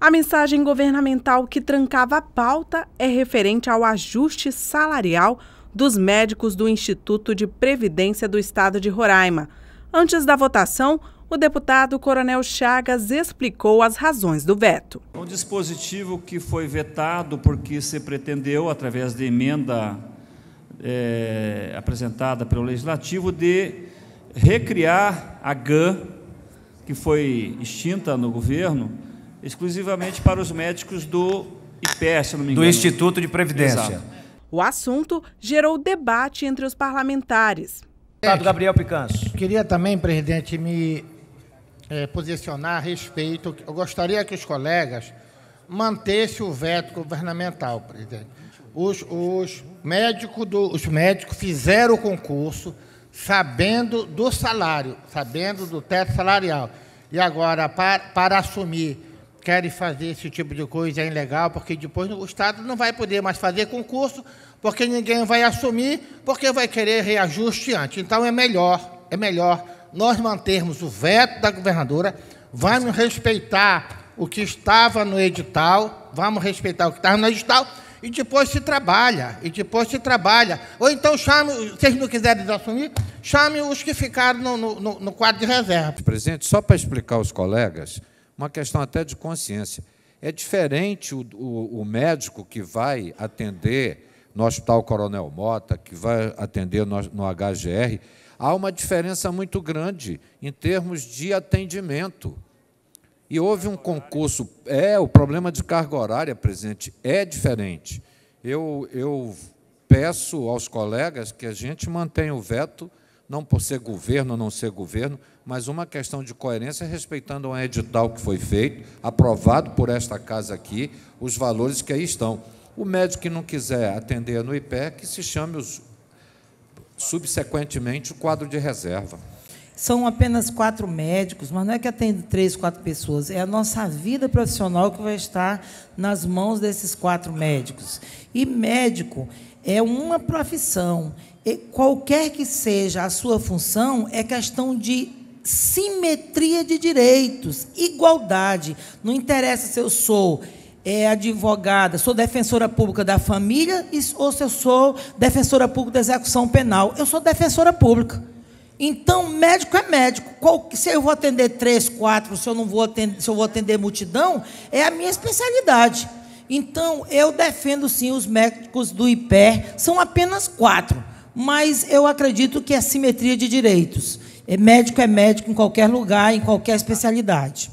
A mensagem governamental que trancava a pauta é referente ao ajuste salarial dos médicos do Instituto de Previdência do Estado de Roraima. Antes da votação, o deputado Coronel Chagas explicou as razões do veto. Um dispositivo que foi vetado porque se pretendeu, através de emenda é, apresentada pelo Legislativo, de recriar a GAN, que foi extinta no governo, exclusivamente para os médicos do IPE, se não me engano. Do Instituto de Previdência. Exato. O assunto gerou debate entre os parlamentares. Deputado Gabriel Picanso. Queria também, presidente, me é, posicionar a respeito. Eu gostaria que os colegas mantessem o veto governamental, presidente. Os, os, médico do, os médicos fizeram o concurso sabendo do salário, sabendo do teto salarial. E agora, para, para assumir querem fazer esse tipo de coisa é ilegal, porque depois o Estado não vai poder mais fazer concurso, porque ninguém vai assumir, porque vai querer reajuste antes. Então é melhor, é melhor nós mantermos o veto da governadora, vamos respeitar o que estava no edital, vamos respeitar o que estava no edital, e depois se trabalha, e depois se trabalha. Ou então chame, se eles não quiserem assumir, chame os que ficaram no, no, no quadro de reserva. Presidente, só para explicar aos colegas, uma questão até de consciência. É diferente o, o, o médico que vai atender no Hospital Coronel Mota, que vai atender no, no HGR, há uma diferença muito grande em termos de atendimento. E houve um concurso. É, o problema de carga horária, presidente, é diferente. Eu, eu peço aos colegas que a gente mantenha o veto não por ser governo ou não ser governo, mas uma questão de coerência respeitando um edital que foi feito, aprovado por esta casa aqui, os valores que aí estão. O médico que não quiser atender no IPE, que se chame os, subsequentemente o quadro de reserva. São apenas quatro médicos, mas não é que atende três, quatro pessoas. É a nossa vida profissional que vai estar nas mãos desses quatro médicos. E médico é uma profissão qualquer que seja a sua função, é questão de simetria de direitos, igualdade. Não interessa se eu sou é, advogada, sou defensora pública da família ou se eu sou defensora pública da execução penal. Eu sou defensora pública. Então, médico é médico. Qual, se eu vou atender três, quatro, se eu não vou atender, se eu vou atender multidão, é a minha especialidade. Então, eu defendo sim os médicos do IPER, são apenas quatro mas eu acredito que é simetria de direitos. É médico é médico em qualquer lugar, em qualquer especialidade.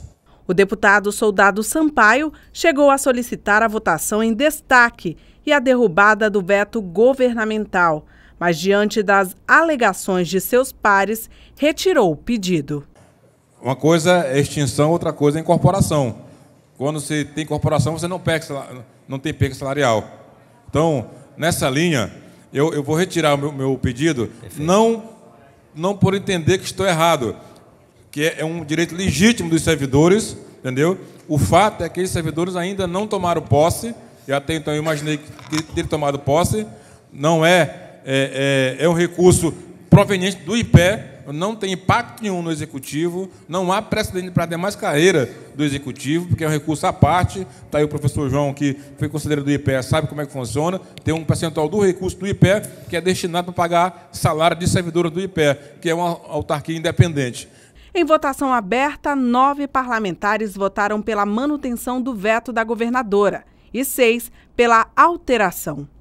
O deputado Soldado Sampaio chegou a solicitar a votação em destaque e a derrubada do veto governamental, mas diante das alegações de seus pares, retirou o pedido. Uma coisa é extinção, outra coisa é incorporação. Quando você tem incorporação, você não, pega, não tem perca salarial. Então, nessa linha, eu, eu vou retirar o meu, meu pedido, não, não por entender que estou errado, que é, é um direito legítimo dos servidores, entendeu? O fato é que esses servidores ainda não tomaram posse, e até então eu imaginei que ter tomado posse, não é, é, é, é um recurso proveniente do IPE, não tem impacto nenhum no executivo, não há precedente para a demais carreira do executivo, porque é um recurso à parte. Está aí o professor João, que foi conselheiro do IPE, sabe como é que funciona. Tem um percentual do recurso do IPE que é destinado para pagar salário de servidora do IPE, que é uma autarquia independente. Em votação aberta, nove parlamentares votaram pela manutenção do veto da governadora e seis pela alteração.